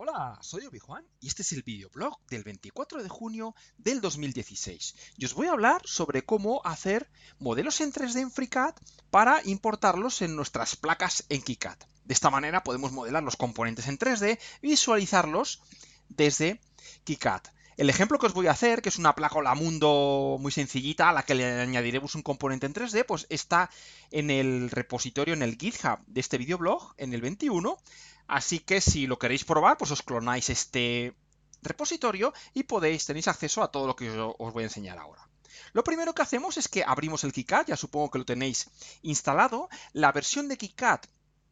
Hola, soy Obi-Juan y este es el videoblog del 24 de junio del 2016. Y os voy a hablar sobre cómo hacer modelos en 3D en FreeCAD para importarlos en nuestras placas en KiCad. De esta manera podemos modelar los componentes en 3D y visualizarlos desde KiCad. El ejemplo que os voy a hacer, que es una placa la Mundo muy sencillita, a la que le añadiremos un componente en 3D, pues está en el repositorio, en el GitHub de este videoblog, en el 21. Así que si lo queréis probar, pues os clonáis este repositorio y podéis, tenéis acceso a todo lo que os voy a enseñar ahora. Lo primero que hacemos es que abrimos el KiCad, ya supongo que lo tenéis instalado. La versión de KiCad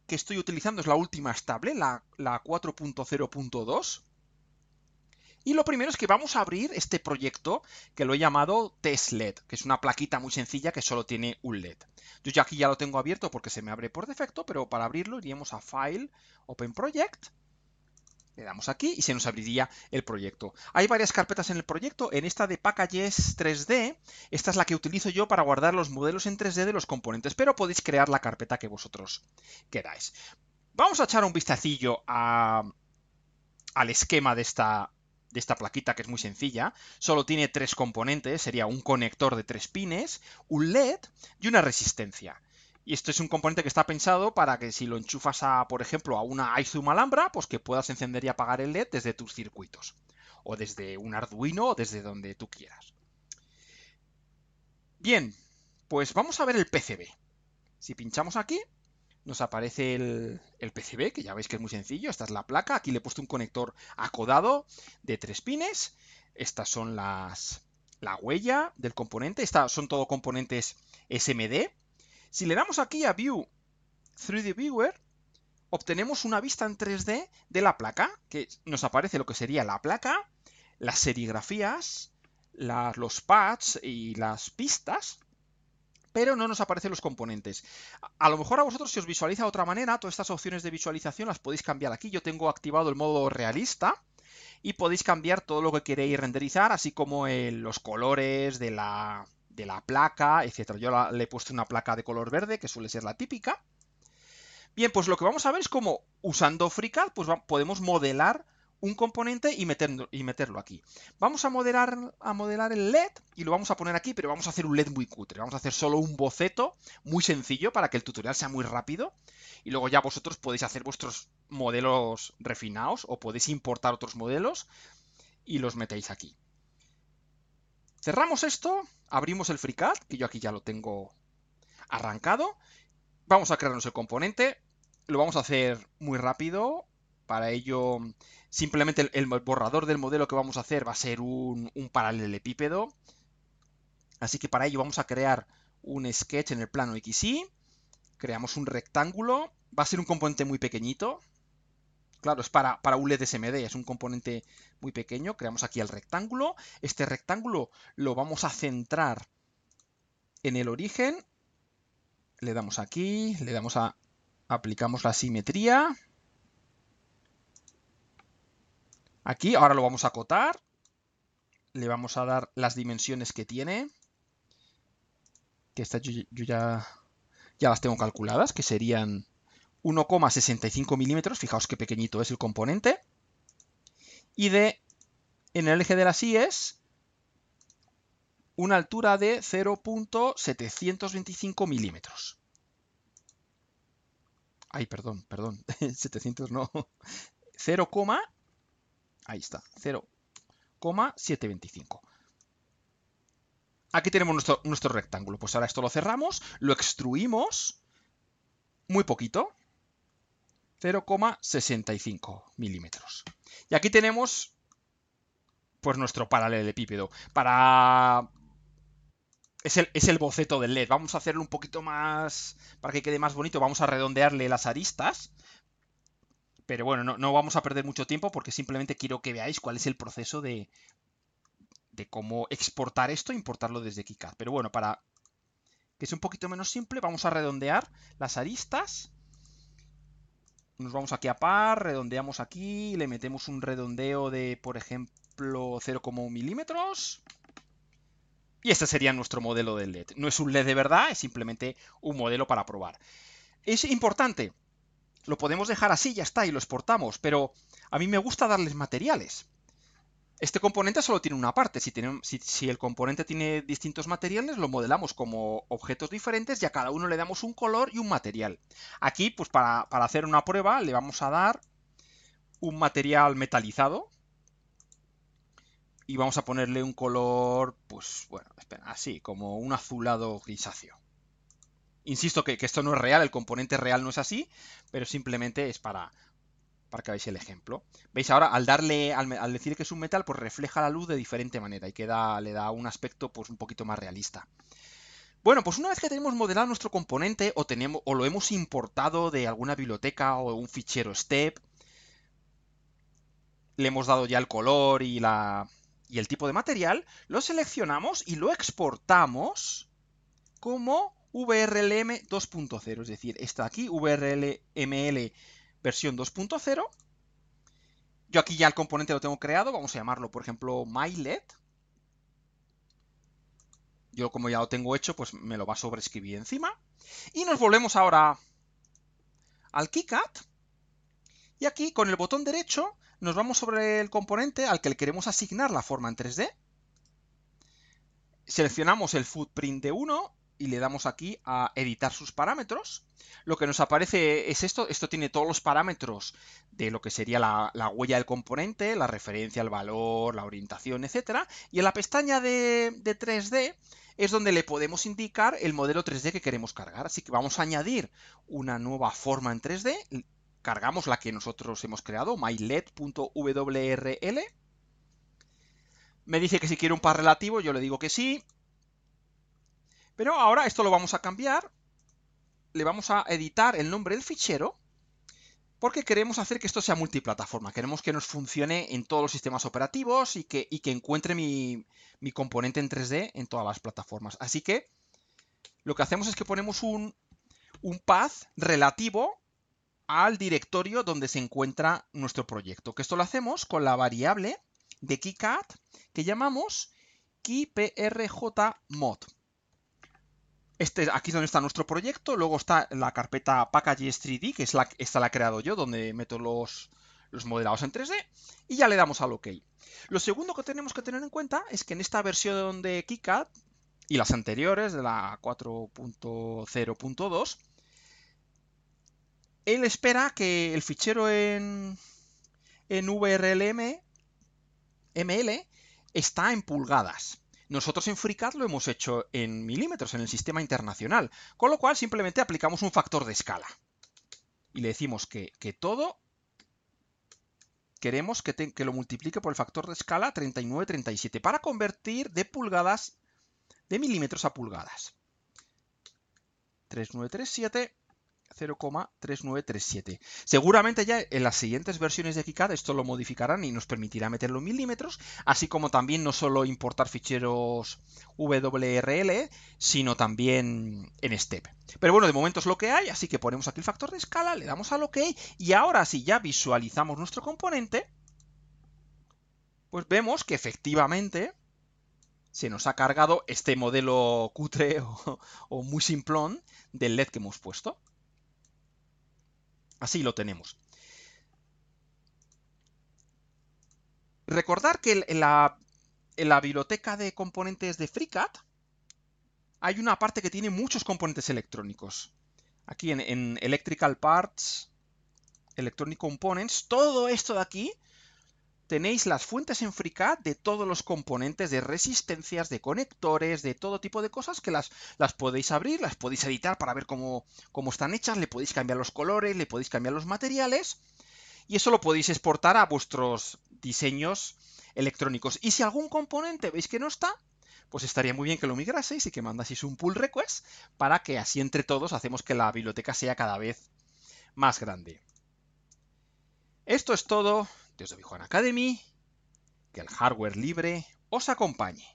que estoy utilizando es la última estable, la, la 4.0.2. Y lo primero es que vamos a abrir este proyecto que lo he llamado Test LED, que es una plaquita muy sencilla que solo tiene un LED. Yo ya aquí ya lo tengo abierto porque se me abre por defecto, pero para abrirlo iríamos a File, Open Project, le damos aquí y se nos abriría el proyecto. Hay varias carpetas en el proyecto. En esta de Packages 3D, esta es la que utilizo yo para guardar los modelos en 3D de los componentes, pero podéis crear la carpeta que vosotros queráis. Vamos a echar un vistacillo a, al esquema de esta, de esta plaquita que es muy sencilla, solo tiene tres componentes, sería un conector de tres pines, un LED y una resistencia. Y esto es un componente que está pensado para que si lo enchufas a, por ejemplo, a una iZoom Alhambra, pues que puedas encender y apagar el LED desde tus circuitos, o desde un Arduino, o desde donde tú quieras. Bien, pues vamos a ver el PCB. Si pinchamos aquí, nos aparece el, PCB, que ya veis que es muy sencillo. Esta es la placa. Aquí le he puesto un conector acodado de tres pines. Estas son las la huella del componente. Estas son todo componentes SMD. Si le damos aquí a View 3D Viewer, obtenemos una vista en 3D de la placa, que nos aparece lo que sería la placa, las serigrafías, los pads y las pistas pero no nos aparecen los componentes. A lo mejor a vosotros si os visualiza de otra manera, todas estas opciones de visualización las podéis cambiar aquí. Yo tengo activado el modo realista y podéis cambiar todo lo que queréis renderizar, así como eh, los colores de la, placa, etc. Yo le he puesto una placa de color verde, que suele ser la típica. Bien, pues lo que vamos a ver es cómo usando FreeCAD pues, podemos modelar un componente y, meterlo, y meterlo aquí. Vamos a modelar, a modelar el LED y lo vamos a poner aquí, pero vamos a hacer un LED muy cutre. Vamos a hacer solo un boceto muy sencillo para que el tutorial sea muy rápido y luego ya vosotros podéis hacer vuestros modelos refinados o podéis importar otros modelos y los metéis aquí. Cerramos esto, abrimos el FreeCAD, que yo aquí ya lo tengo arrancado. Vamos a crearnos el componente, lo vamos a hacer muy rápido para ello, simplemente el, borrador del modelo que vamos a hacer va a ser un, paralelepípedo. Así que para ello vamos a crear un sketch en el plano XY. Creamos un rectángulo. Va a ser un componente muy pequeñito. Claro, es para, para un LED SMD, es un componente muy pequeño. Creamos aquí el rectángulo. Este rectángulo lo vamos a centrar en el origen. Le damos aquí, le damos a... Aplicamos la simetría. Aquí ahora lo vamos a acotar. Le vamos a dar las dimensiones que tiene. Que estas yo, ya, ya las tengo calculadas, que serían 1,65 milímetros. Fijaos qué pequeñito es el componente. Y de en el eje de las I es una altura de 0.725 milímetros. Ay, perdón, perdón. 700 no. Ahí está, 0,725. Aquí tenemos nuestro, rectángulo. Pues ahora esto lo cerramos, lo extruimos muy poquito, 0,65 milímetros. Y aquí tenemos pues nuestro paralelepípedo. Para... Es el, es el, boceto del LED. Vamos a hacerlo un poquito más... Para que quede más bonito, vamos a redondearle las aristas. Pero bueno, no, vamos a perder mucho tiempo porque simplemente quiero que veáis cuál es el proceso de, cómo exportar esto e importarlo desde KiCad. Pero bueno, para que sea un poquito menos simple, vamos a redondear las aristas. Nos vamos aquí a par, redondeamos aquí, le metemos un redondeo de, por ejemplo, 0,1 milímetros. Y este sería nuestro modelo de LED. No es un LED de verdad, es simplemente un modelo para probar. Es importante lo podemos dejar así, ya está, y lo exportamos, pero a mí me gusta darles materiales. Este componente solo tiene una parte, si, el componente tiene distintos materiales, lo modelamos como objetos diferentes y a cada uno le damos un color y un material. Aquí, pues para, para hacer una prueba, le vamos a dar un material metalizado y vamos a ponerle un color, pues bueno, así, como un azulado grisáceo. Insisto que, esto no es real, el componente real no es así, pero simplemente es para, para que veáis el ejemplo. ¿Veis ahora? Al darle, decir que es un metal, pues refleja la luz de diferente manera y queda, le da un aspecto pues un poquito más realista. Bueno, pues una vez que tenemos modelado nuestro componente o, tenemos, o lo hemos importado de alguna biblioteca o un fichero step, le hemos dado ya el color y, la, y el tipo de material, lo seleccionamos y lo exportamos como VRLM 2.0, es decir, está aquí, VRLML versión 2.0. Yo aquí ya el componente lo tengo creado, vamos a llamarlo, por ejemplo, myLED. Yo como ya lo tengo hecho, pues me lo va a sobreescribir encima. Y nos volvemos ahora al KiCad Y aquí con el botón derecho nos vamos sobre el componente al que le queremos asignar la forma en 3D. Seleccionamos el footprint de 1 y le damos aquí a editar sus parámetros. Lo que nos aparece es esto. Esto tiene todos los parámetros de lo que sería la, huella del componente, la referencia, el valor, la orientación, etc. Y en la pestaña de, de 3D es donde le podemos indicar el modelo 3D que queremos cargar. Así que vamos a añadir una nueva forma en 3D. Cargamos la que nosotros hemos creado, myled.wrl, Me dice que si quiere un par relativo, yo le digo que sí. Pero ahora esto lo vamos a cambiar, le vamos a editar el nombre del fichero, porque queremos hacer que esto sea multiplataforma, queremos que nos funcione en todos los sistemas operativos y que, encuentre mi, componente en 3D en todas las plataformas. Así que lo que hacemos es que ponemos un, un path relativo al directorio donde se encuentra nuestro proyecto, que esto lo hacemos con la variable de KeyCat que llamamos KeyPRJMod. Este, aquí es donde está nuestro proyecto, luego está la carpeta packages 3D, que es la, esta la he creado yo, donde meto los, los modelados en 3D, y ya le damos al OK. Lo segundo que tenemos que tener en cuenta es que en esta versión de KiCad y las anteriores, de la 4.0.2, él espera que el fichero en, en ML está en pulgadas. Nosotros en FreeCAD lo hemos hecho en milímetros, en el sistema internacional, con lo cual simplemente aplicamos un factor de escala. Y le decimos que, todo queremos que, lo multiplique por el factor de escala 39-37 para convertir de pulgadas, de milímetros a pulgadas. 3937 0,3937. Seguramente ya en las siguientes versiones de KiCad esto lo modificarán y nos permitirá meterlo en milímetros, así como también no solo importar ficheros WRL, sino también en step. Pero bueno, de momento es lo que hay, así que ponemos aquí el factor de escala, le damos al OK y ahora si ya visualizamos nuestro componente, pues vemos que efectivamente se nos ha cargado este modelo cutre o muy simplón del LED que hemos puesto. Así lo tenemos. Recordar que en la, biblioteca de componentes de FreeCAD hay una parte que tiene muchos componentes electrónicos. Aquí en, en Electrical Parts, Electronic Components, todo esto de aquí tenéis las fuentes en FreeCAD de todos los componentes de resistencias, de conectores, de todo tipo de cosas que las, las podéis abrir, las podéis editar para ver cómo, cómo están hechas, le podéis cambiar los colores, le podéis cambiar los materiales y eso lo podéis exportar a vuestros diseños electrónicos. Y si algún componente veis que no está, pues estaría muy bien que lo migraseis y que mandaseis un pull request para que así entre todos hacemos que la biblioteca sea cada vez más grande. Esto es todo desde de Bijuan Academy, que el hardware libre os acompañe.